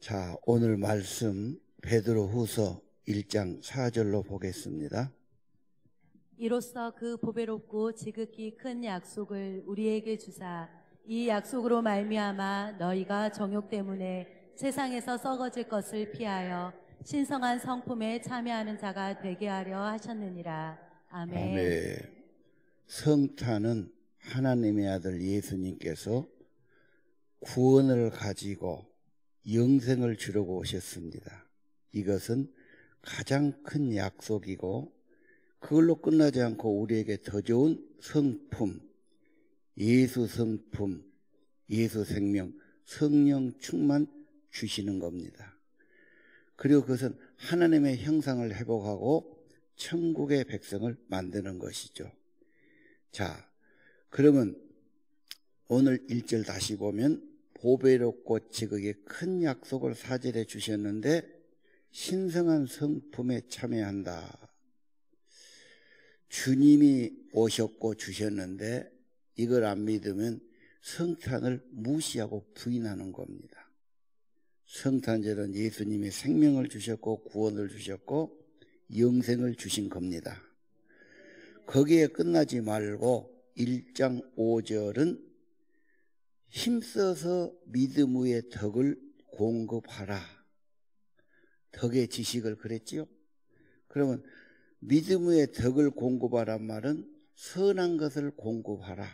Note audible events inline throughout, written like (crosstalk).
자, 오늘 말씀 베드로 후서 1장 4절로 보겠습니다. 이로써 그 보배롭고 지극히 큰 약속을 우리에게 주사 이 약속으로 말미암아 너희가 정욕 때문에 세상에서 썩어질 것을 피하여 신성한 성품에 참여하는 자가 되게 하려 하셨느니라. 아멘. 아멘. 성탄은 하나님의 아들 예수님께서 구원을 가지고 영생을 주려고 오셨습니다. 이것은 가장 큰 약속이고 그걸로 끝나지 않고 우리에게 더 좋은 성품, 예수 성품, 예수 생명, 성령 충만 주시는 겁니다. 그리고 그것은 하나님의 형상을 회복하고 천국의 백성을 만드는 것이죠. 자, 그러면 오늘 1절 다시 보면 보배롭고 지극히 큰 약속을 사질해 주셨는데 신성한 성품에 참여한다. 주님이 오셨고 주셨는데 이걸 안 믿으면 성탄을 무시하고 부인하는 겁니다. 성탄절은 예수님이 생명을 주셨고 구원을 주셨고 영생을 주신 겁니다. 거기에 끝나지 말고 1장 5절은 힘써서 믿음의 덕을 공급하라. 덕의 지식을 그랬지요? 그러면 믿음의 덕을 공급하란 말은 선한 것을 공급하라.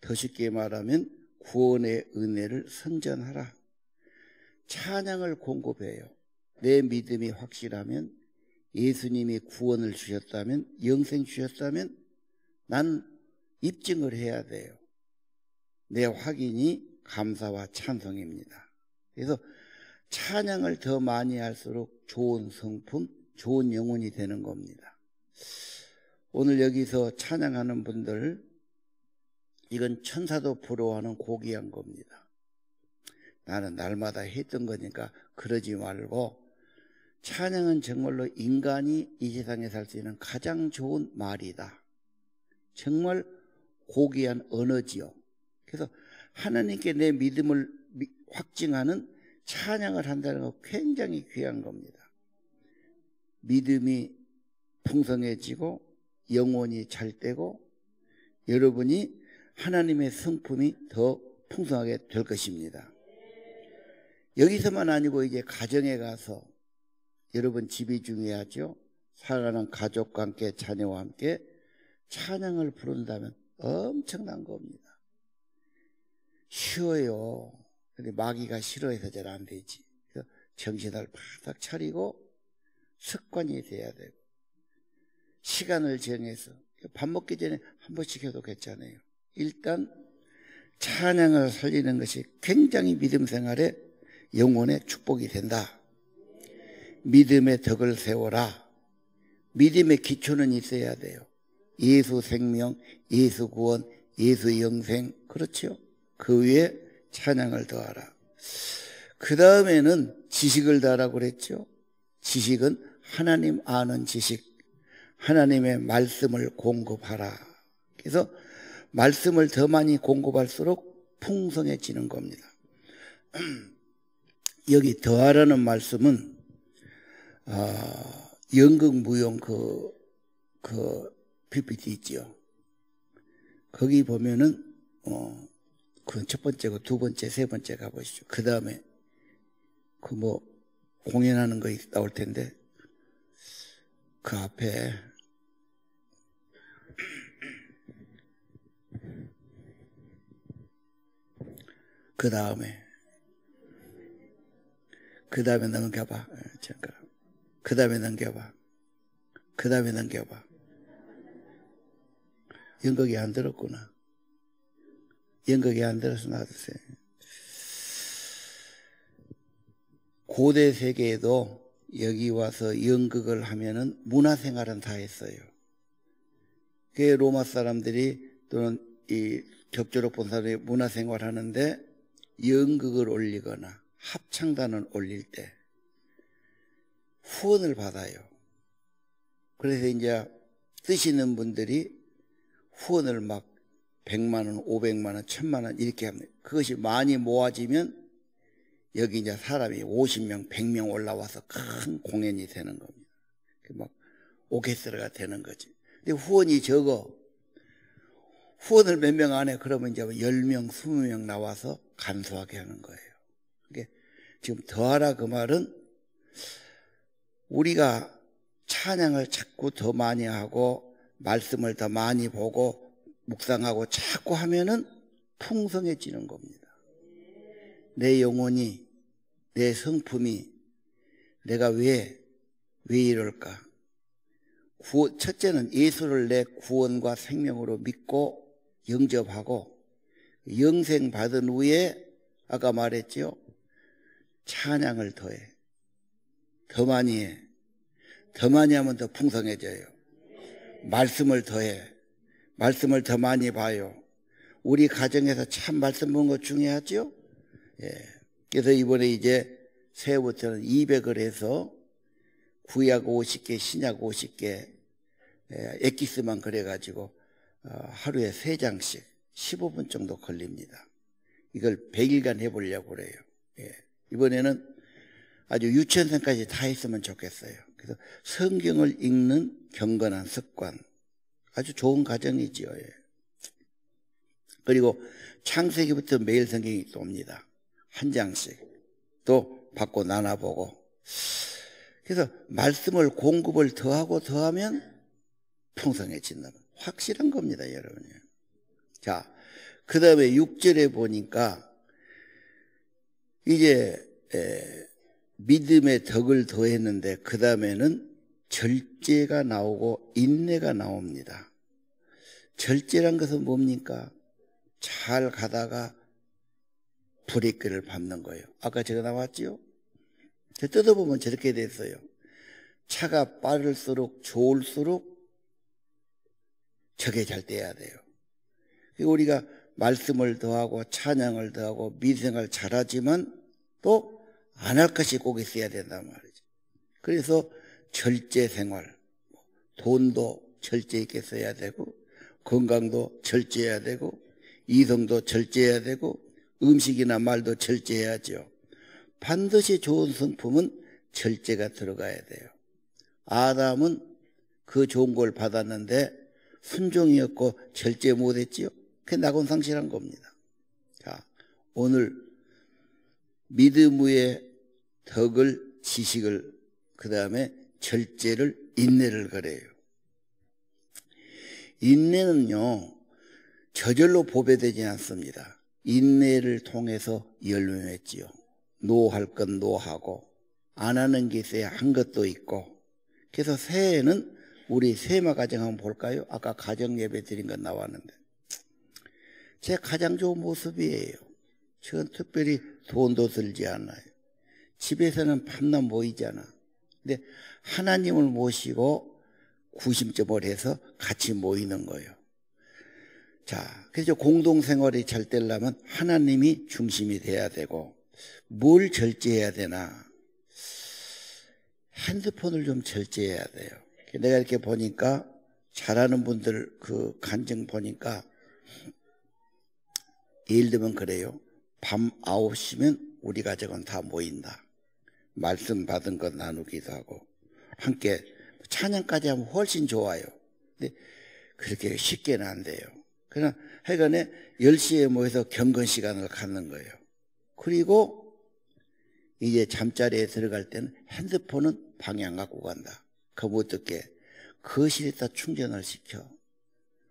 더 쉽게 말하면 구원의 은혜를 선전하라. 찬양을 공급해요. 내 믿음이 확실하면 예수님이 구원을 주셨다면 영생 주셨다면 난 입증을 해야 돼요. 내 확인이 감사와 찬성입니다. 그래서 찬양을 더 많이 할수록 좋은 성품, 좋은 영혼이 되는 겁니다. 오늘 여기서 찬양하는 분들, 이건 천사도 부러워하는 고귀한 겁니다. 나는 날마다 했던 거니까 그러지 말고, 찬양은 정말로 인간이 이 세상에 살 수 있는 가장 좋은 말이다. 정말 고귀한 언어지요. 그래서 하나님께 내 믿음을 확증하는 찬양을 한다는 거 굉장히 귀한 겁니다. 믿음이 풍성해지고 영혼이 잘 되고 여러분이 하나님의 성품이 더 풍성하게 될 것입니다. 여기서만 아니고 이제 가정에 가서 여러분 집이 중요하죠. 사랑하는 가족과 함께 자녀와 함께 찬양을 부른다면 엄청난 겁니다. 쉬워요. 근데 마귀가 싫어해서 잘 안 되지. 그래서 정신을 바짝 차리고 습관이 돼야 되고 시간을 정해서 밥 먹기 전에 한 번씩 해도 괜찮아요. 일단 찬양을 살리는 것이 굉장히 믿음 생활에 영혼의 축복이 된다. 믿음의 덕을 세워라. 믿음의 기초는 있어야 돼요. 예수 생명, 예수 구원, 예수 영생. 그렇죠? 그 위에 찬양을 더하라. 그 다음에는 지식을 더하라고 그랬죠. 지식은 하나님 아는 지식, 하나님의 말씀을 공급하라. 그래서 말씀을 더 많이 공급할수록 풍성해지는 겁니다. (clears throat) 여기 더하라는 말씀은 어, 연극 무용 그, 그 PPT 있죠 거기 보면은 어, 그건첫 번째고 두 번째, 세 번째 가보시죠. 그 다음에 그 뭐 공연하는 거 나올 텐데 그 앞에 그 다음에 그 다음에 넘겨봐 예, 잠깐 그 다음에 넘겨봐 그 다음에 넘겨봐 연극이 안 들었구나 연극에 안 들어서 놔두세요. 고대 세계에도 여기 와서 연극을 하면은 문화생활은 다 했어요. 그게 로마 사람들이 또는 이 격조록 본 사람이 문화생활 하는데 연극을 올리거나 합창단을 올릴 때 후원을 받아요. 그래서 이제 쓰시는 분들이 후원을 막 100만 원, 500만 원, 1000만 원 이렇게 합니다. 그것이 많이 모아지면 여기 이제 사람이 50명, 100명 올라와서 큰 공연이 되는 겁니다. 막 오케스트라가 되는 거지. 근데 후원이 적어. 후원을 몇 명 안 해. 그러면 이제 10명, 20명 나와서 간소하게 하는 거예요. 그게 지금 더하라 그 말은 우리가 찬양을 자꾸 더 많이 하고 말씀을 더 많이 보고 묵상하고 자꾸 하면은 풍성해지는 겁니다. 내 영혼이, 내 성품이 내가 왜, 왜 이럴까? 구원, 첫째는 예수를 내 구원과 생명으로 믿고 영접하고 영생 받은 후에 아까 말했지요. 찬양을 더해. 더 많이 해. 더 많이 하면 더 풍성해져요. 말씀을 더해. 말씀을 더 많이 봐요. 우리 가정에서 참 말씀 보는 거 중요하죠? 예. 그래서 이번에 이제 새해부터는 200을 해서 구약 50개, 신약 50개, 예, 엑기스만 그래가지고 어, 하루에 3장씩 15분 정도 걸립니다. 이걸 100일간 해보려고 그래요. 예. 이번에는 아주 유치원생까지 다 했으면 좋겠어요. 그래서 성경을 읽는 경건한 습관, 아주 좋은 가정이지요. 예. 그리고 창세기부터 매일 성경이 또니다한 장씩 또 받고 나눠보고 그래서 말씀을 공급을 더하고 더하면 풍성해진다는 확실한 겁니다 여러분 자, 그 다음에 6절에 보니까 이제 에, 믿음의 덕을 더했는데 그 다음에는 절제가 나오고 인내가 나옵니다. 절제란 것은 뭡니까? 잘 가다가 브레이크를 밟는 거예요. 아까 제가 나왔지요? 뜯어보면 저렇게 됐어요. 차가 빠를수록 좋을수록 저게 잘 돼야 돼요. 우리가 말씀을 더하고 찬양을 더하고 민생을 잘하지만 또 안 할 것이 꼭 있어야 된단 말이죠. 그래서 절제 생활, 돈도 절제 있게 써야 되고 건강도 절제해야 되고 이성도 절제해야 되고 음식이나 말도 절제해야죠. 반드시 좋은 성품은 절제가 들어가야 돼요. 아담은 그 좋은 걸 받았는데 순종이었고 절제 못했지요. 그게 낙원 상실한 겁니다. 자, 오늘 믿음의 덕을 지식을 그 다음에 절제를 인내를 그래요. 인내는요 저절로 보배되지 않습니다. 인내를 통해서 열륜했지요. 노할 건 노하고 안 하는 게 있어야 한 것도 있고 그래서 새해에는 우리 세마 가정 한번 볼까요? 아까 가정 예배 드린 것 나왔는데 제 가장 좋은 모습이에요. 저는 특별히 돈도 들지 않아요. 집에서는 밤낮 모이잖아. 근데 하나님을 모시고 구심점을 해서 같이 모이는 거예요. 자, 그래서 공동생활이 잘 되려면 하나님이 중심이 돼야 되고 뭘 절제해야 되나? 핸드폰을 좀 절제해야 돼요. 내가 이렇게 보니까 잘하는 분들 그 간증 보니까 예를 들면 그래요. 밤 9시면 우리 가족은 다 모인다. 말씀 받은 것 나누기도 하고 함께 찬양까지 하면 훨씬 좋아요. 근데 그렇게 쉽게는 안 돼요. 그냥 하여간에 10시에 모여서 경건 시간을 갖는 거예요. 그리고 이제 잠자리에 들어갈 때는 핸드폰은 방향 갖고 간다. 그럼 어떻게? 거실에다 충전을 시켜.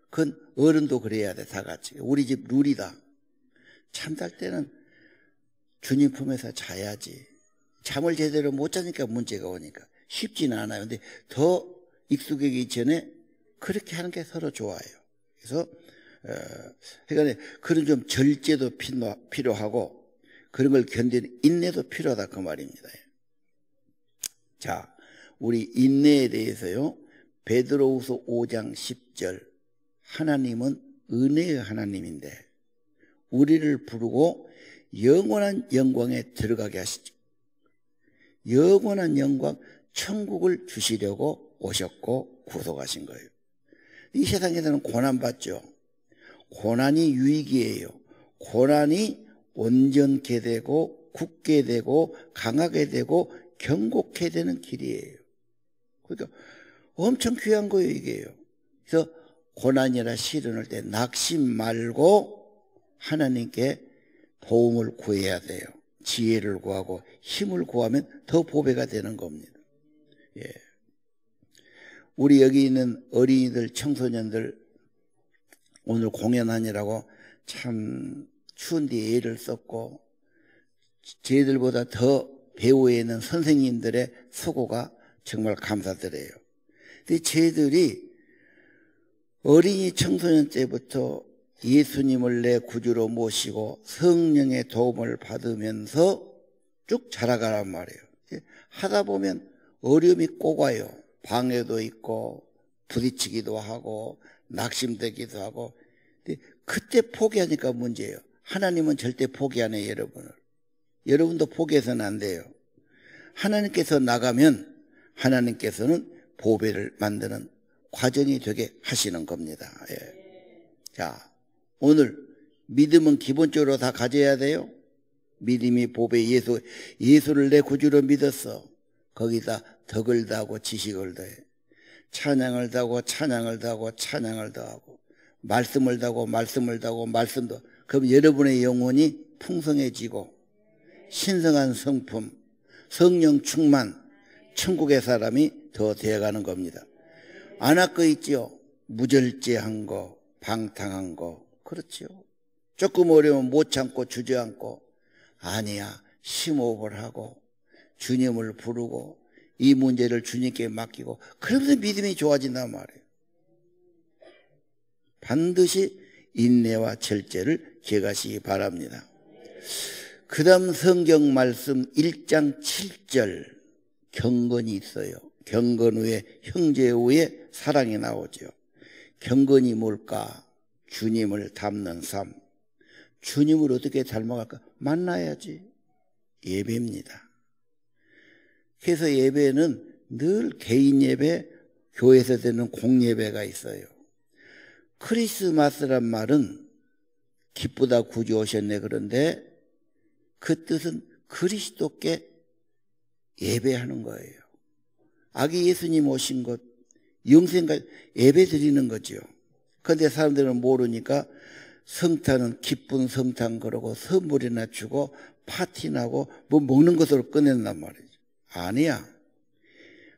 그건 어른도 그래야 돼, 다 같이. 우리 집 룰이다. 잠잘 때는 주님 품에서 자야지. 잠을 제대로 못 자니까 문제가 오니까 쉽지는 않아요. 근데 더 익숙해지기 전에 그렇게 하는 게 서로 좋아요. 그래서 어, 그러니까 그런 좀 절제도 필요하고 그런 걸 견디는 인내도 필요하다 그 말입니다. 자, 우리 인내에 대해서요. 베드로우서 5장 10절 하나님은 은혜의 하나님인데 우리를 부르고 영원한 영광에 들어가게 하시죠. 영원한 영광 천국을 주시려고 오셨고 구속하신 거예요. 이 세상에서는 고난 받죠. 고난이 유익이에요. 고난이 온전케 되고 굳게 되고 강하게 되고 경곡해 되는 길이에요. 그러니까 엄청 귀한 거예요, 이게요. 그래서 고난이나 시련을 때 낙심 말고 하나님께 도움을 구해야 돼요. 지혜를 구하고 힘을 구하면 더 보배가 되는 겁니다. 예. 우리 여기 있는 어린이들, 청소년들 오늘 공연하느라고 참 추운데 애를 썼고 쟤들보다더 배우에 있는 선생님들의 수고가 정말 감사드려요. 근데 쟤들이 어린이 청소년 때부터 예수님을 내 구주로 모시고 성령의 도움을 받으면서 쭉 자라가란 말이에요. 하다 보면 어려움이 꼭와요 방해도 있고 부딪히기도 하고 낙심되기도 하고 그때 포기하니까 문제예요. 하나님은 절대 포기 안 해요, 여러분을. 여러분도 포기해서는 안 돼요. 하나님께서 나가면 하나님께서는 보배를 만드는 과정이 되게 하시는 겁니다. 예. 자, 오늘 믿음은 기본적으로 다 가져야 돼요. 믿음이 보배 예수, 예수를 내 구주로 믿었어. 거기다 덕을 다하고 지식을 더해. 찬양을 다하고 찬양을 다하고 찬양을 다하고 말씀을 다하고 말씀을 다하고 말씀도 그럼 여러분의 영혼이 풍성해지고 신성한 성품, 성령 충만, 천국의 사람이 더 되어가는 겁니다. 안 아껴 있지요. 무절제한 거, 방탕한 거, 그렇지요. 조금 어려우면 못 참고 주저앉고 아니야 심호흡을 하고 주님을 부르고 이 문제를 주님께 맡기고 그러면서 믿음이 좋아진단 말이에요. 반드시 인내와 절제를 제억하시기 바랍니다. 그 다음 성경 말씀 1장 7절 경건이 있어요. 경건 후에 형제 후에 사랑이 나오죠. 경건이 뭘까? 주님을 닮는 삶. 주님을 어떻게 닮아갈까? 만나야지. 예배입니다. 그래서 예배는 늘 개인 예배, 교회에서 되는 공예배가 있어요. 크리스마스란 말은 기쁘다 구주 오셨네 그런데 그 뜻은 그리스도께 예배하는 거예요. 아기 예수님 오신 것, 영생과 예배 드리는 거지 그런데 사람들은 모르니까 성탄은 기쁜 성탄 그러고 선물이나 주고 파티나고 뭐 먹는 것으로 끝낸단 말이죠. 아니야.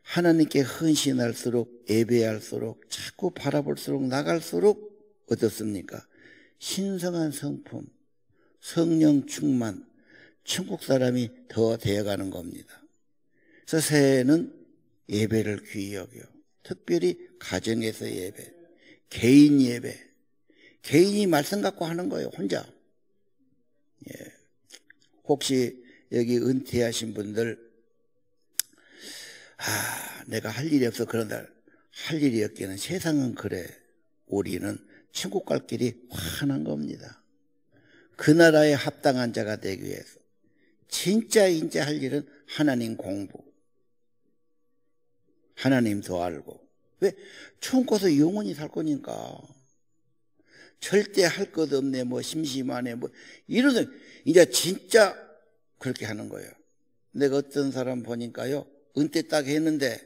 하나님께 헌신할수록 예배할수록 자꾸 바라볼수록 나갈수록 어떻습니까? 신성한 성품, 성령 충만, 천국 사람이 더 되어가는 겁니다. 그래서 새해는 에 예배를 귀히 여겨. 특별히 가정에서 예배. 개인 예배. 개인이 말씀 갖고 하는 거예요, 혼자. 예. 혹시 여기 은퇴하신 분들, 아, 내가 할 일이 없어. 그런다. 할 일이 없기는 세상은 그래. 우리는 천국 갈 길이 환한 겁니다. 그 나라에 합당한 자가 되기 위해서. 진짜 인제 할 일은 하나님 공부. 하나님 도 알고. 왜? 총꺼서 영원히 살 거니까. 절대 할 것 없네, 뭐, 심심하네, 뭐, 이러는, 이제 진짜 그렇게 하는 거예요. 내가 어떤 사람 보니까요, 은퇴 딱 했는데,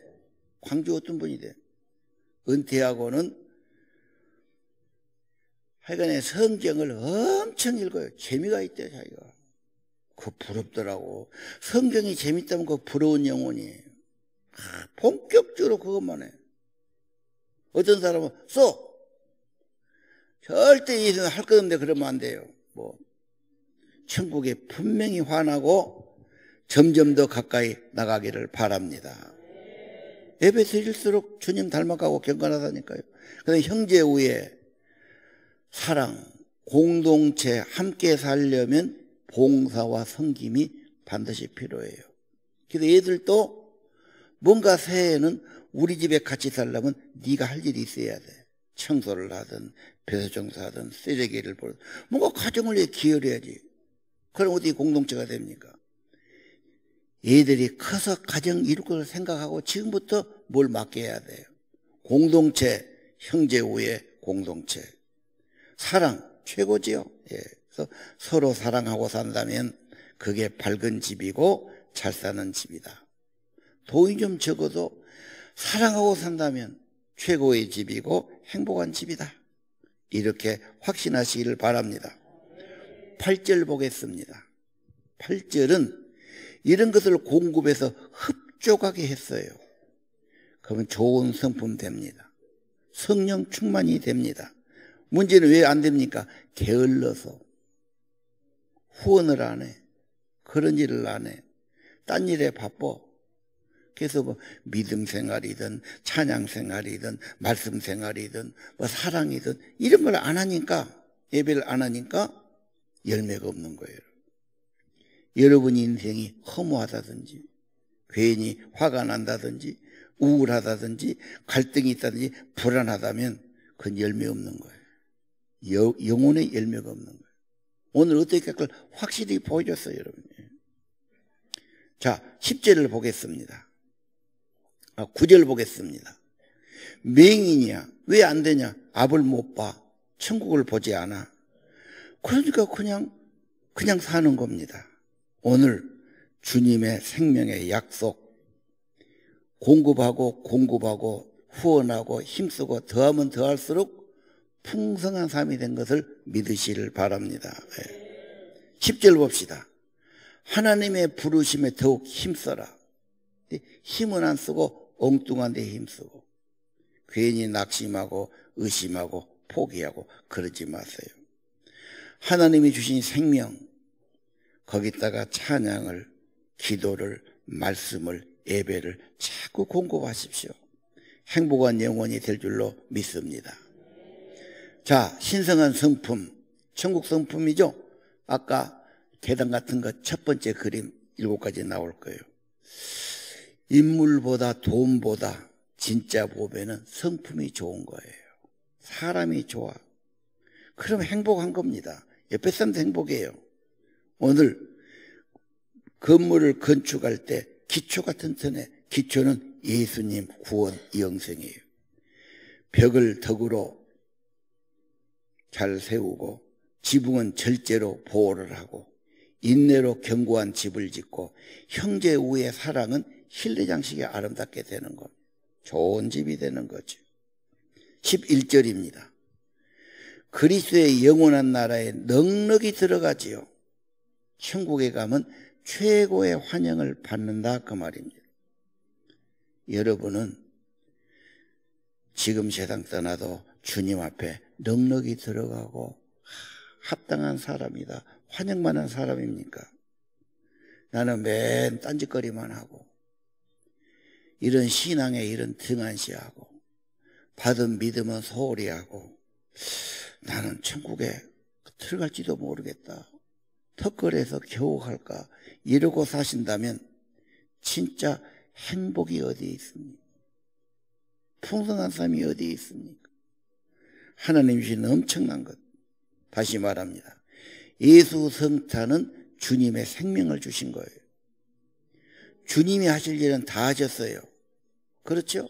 광주 어떤 분이 돼. 은퇴하고는 하여간에 성경을 엄청 읽어요. 재미가 있대, 자기가. 그 부럽더라고. 성경이 재밌다면 그 부러운 영혼이에요. 아, 본격적으로 그것만 해. 어떤 사람은 쏘! 절대 이런 할것 없는데 그러면 안 돼요. 뭐 천국에 분명히 화나고 점점 더 가까이 나가기를 바랍니다. 에베소일수록 주님 닮아가고 경건하다니까요. 그런데 형제 우애, 사랑, 공동체 함께 살려면 봉사와 섬김이 반드시 필요해요. 그래서 얘들도 뭔가 새해에는 우리 집에 같이 살려면 네가 할 일이 있어야 돼. 청소를 하든 배수정사하든 쓰레기를 버든 뭔가 가정을 위해 기여를 해야지. 그럼 어디 공동체가 됩니까? 얘들이 커서 가정 이룰 것을 생각하고 지금부터 뭘 맡겨야 돼요. 공동체, 형제 후에 공동체. 사랑, 최고지요. 예. 그래서 서로 사랑하고 산다면 그게 밝은 집이고 잘 사는 집이다. 돈이 좀 적어도 사랑하고 산다면 최고의 집이고 행복한 집이다. 이렇게 확신하시기를 바랍니다. 8절 보겠습니다. 8절은 이런 것을 공급해서 흡족하게 했어요. 그러면 좋은 성품 됩니다. 성령 충만이 됩니다. 문제는 왜 안 됩니까? 게을러서. 후원을 안 해. 그런 일을 안 해. 딴 일에 바빠. 그래서 뭐 믿음 생활이든 찬양 생활이든 말씀 생활이든 뭐 사랑이든 이런 걸 안 하니까 예배를 안 하니까 열매가 없는 거예요. 여러분 인생이 허무하다든지 괜히 화가 난다든지 우울하다든지 갈등이 있다든지 불안하다면 그건 열매 없는 거예요. 여, 영혼의 열매가 없는 거예요. 오늘 어떻게 그걸 확실히 보여줬어요, 여러분. 자, 10절을 보겠습니다. 아, 구절 보겠습니다. 맹인이야. 왜 안 되냐? 앞을 못 봐. 천국을 보지 않아. 그러니까 그냥, 그냥 사는 겁니다. 오늘 주님의 생명의 약속. 공급하고, 공급하고, 후원하고, 힘쓰고, 더하면 더할수록 풍성한 삶이 된 것을 믿으시길 바랍니다. 네. 예. 10절 봅시다. 하나님의 부르심에 더욱 힘써라. 힘은 안 쓰고 엉뚱한 데 힘쓰고 괜히 낙심하고 의심하고 포기하고 그러지 마세요. 하나님이 주신 생명 거기다가 찬양을 기도를 말씀을 예배를 자꾸 공급하십시오. 행복한 영혼이 될 줄로 믿습니다. 자, 신성한 성품, 천국 성품이죠? 아까 계단 같은 것 첫 번째 그림 일곱 가지 나올 거예요. 인물보다 돈보다 진짜 보배는 성품이 좋은 거예요. 사람이 좋아. 그럼 행복한 겁니다. 옆에 사람도 행복해요. 오늘 건물을 건축할 때기초 같은 선에 기초는 예수님 구원 영생이에요. 벽을 덕으로 잘 세우고 지붕은 절제로 보호를 하고 인내로 견고한 집을 짓고 형제 우애 사랑은 실내장식이 아름답게 되는 것. 좋은 집이 되는 거죠. 11절입니다. 그리스의 영원한 나라에 넉넉히 들어가지요. 천국에 가면 최고의 환영을 받는다 그 말입니다. 여러분은 지금 세상 떠나도 주님 앞에 넉넉히 들어가고 합당한 사람이다. 환영만한 사람입니까? 나는 맨 딴짓거리만 하고 이런 신앙에 이런 등한시하고 받은 믿음은 소홀히 하고 나는 천국에 들어갈지도 모르겠다. 턱걸에서 겨우 갈까 이러고 사신다면 진짜 행복이 어디에 있습니까? 풍성한 삶이 어디에 있습니까? 하나님이신 엄청난 것. 다시 말합니다. 예수 성탄은 주님의 생명을 주신 거예요. 주님이 하실 일은 다 하셨어요. 그렇죠?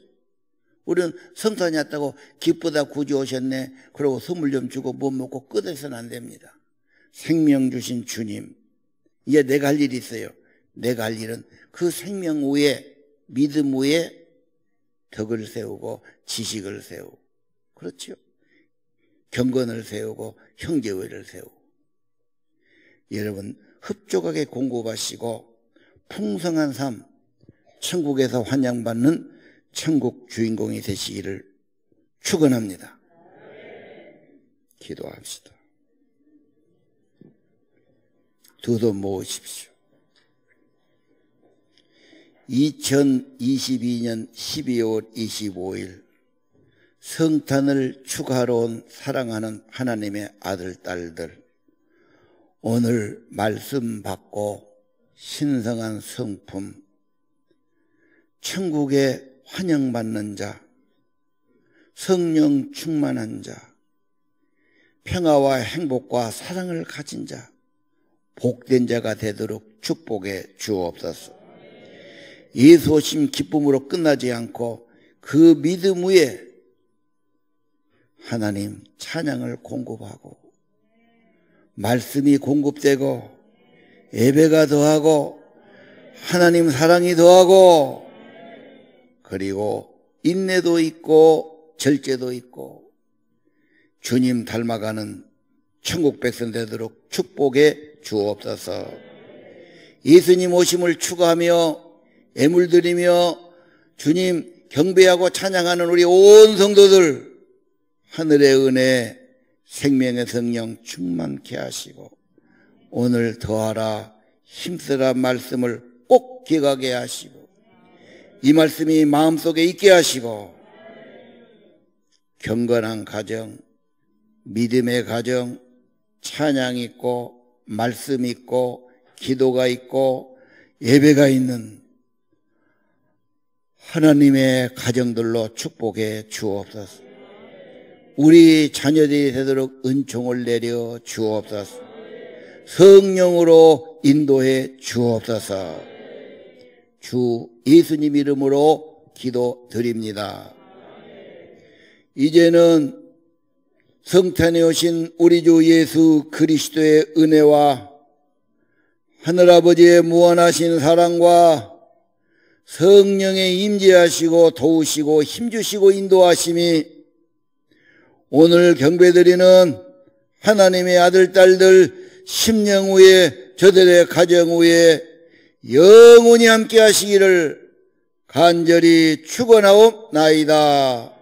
우리는 성탄이었다고 기쁘다 굳이 오셨네. 그러고 선물 좀 주고 못 뭐 먹고 끝에서는 안 됩니다. 생명 주신 주님. 이제 내가 할 일이 있어요. 내가 할 일은 그 생명 위에 믿음 위에 덕을 세우고 지식을 세우고 그렇죠. 경건을 세우고 형제의를 세우고 여러분 흡족하게 공급하시고 풍성한 삶, 천국에서 환영받는 천국 주인공이 되시기를 축원합니다. 기도합시다. 두도 모으십시오. 2022년 12월 25일 성탄을 축하하러 온 사랑하는 하나님의 아들, 딸들 오늘 말씀 받고 신성한 성품, 천국에 환영받는 자, 성령 충만한 자, 평화와 행복과 사랑을 가진 자, 복된 자가 되도록 축복해 주옵소서. 예수 심 기쁨으로 끝나지 않고 그 믿음 위에 하나님 찬양을 공급하고 말씀이 공급되고 예배가 더하고 하나님 사랑이 더하고 그리고 인내도 있고 절제도 있고 주님 닮아가는 천국 백성 되도록 축복해 주옵소서. 예수님 오심을 추구하며 애물 드리며 주님 경배하고 찬양하는 우리 온 성도들 하늘의 은혜 생명의 성령 충만케 하시고 오늘 더하라 힘쓰라 말씀을 꼭 기억하게 하시고 이 말씀이 마음속에 있게 하시고 경건한 가정, 믿음의 가정, 찬양 있고 말씀 있고 기도가 있고 예배가 있는 하나님의 가정들로 축복해 주옵소서. 우리 자녀들이 되도록 은총을 내려 주옵소서. 성령으로 인도해 주옵소서. 주 예수님 이름으로 기도드립니다. 이제는 성탄에 오신 우리 주 예수 그리스도의 은혜와 하늘아버지의 무한하신 사랑과 성령의 임재하시고 도우시고 힘주시고 인도하심이 오늘 경배드리는 하나님의 아들, 딸들 심령 후에 저들의 가정 후에 영원히 함께 하시기를 간절히 축원하옵나이다.